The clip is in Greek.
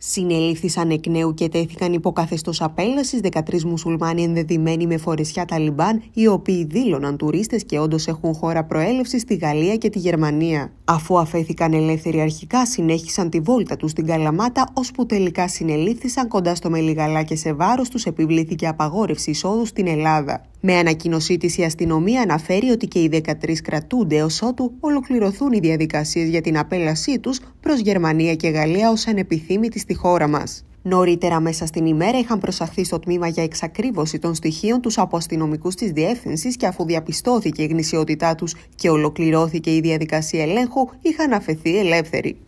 Συνελήφθησαν εκ νέου και τέθηκαν υποκαθεστώ απέλαση 13 μουσουλμάνοι ενδεδειμένοι με φορεσιά Ταλιμπάν, οι οποίοι δήλωναν τουρίστες και όντως έχουν χώρα προέλευσης στη Γαλλία και τη Γερμανία. Αφού αφέθηκαν ελεύθεροι αρχικά, συνέχισαν τη βόλτα τους στην Καλαμάτα, ώσπου τελικά συνελήφθησαν κοντά στο Μελιγαλά και σε βάρος τους επιβλήθηκε απαγόρευση εισόδου στην Ελλάδα. Με ανακοίνωσή της, η αστυνομία αναφέρει ότι και οι 13 κρατούνται ω ότου ολοκληρωθούν οι διαδικασίες για την απέλασή τους προς Γερμανία και Γαλλία ως ανεπιθύμητη στη χώρα μας. Νωρίτερα μέσα στην ημέρα είχαν προσαχθεί στο τμήμα για εξακρίβωση των στοιχείων τους από αστυνομικούς της διεύθυνσης και αφού διαπιστώθηκε η γνησιότητά τους και ολοκληρώθηκε η διαδικασία ελέγχου, είχαν αφαιθεί ελεύθεροι.